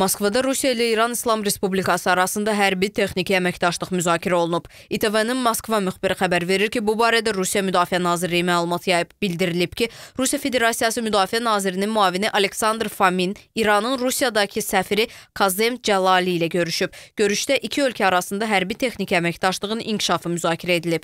Moskvada Rusiya ilə İran İslam Respublikası arasında hərbi-texniki əməkdaşlıq müzakirə olunub. İTV-nin Moskva müxbiri xəbər verir ki, bu barədə Rusiya Müdafiə Nazirliyi məlumat yayıb. Bildirilib ki, Rusiya Federasiyası Müdafiə Nazirinin müavini Aleksandr Famin İranın Rusiyadakı səfiri Kazem Cəlali ilə görüşüb. Görüşdə iki ölkə arasında hərbi-texniki əməkdaşlığın inkişafı müzakirə edilib.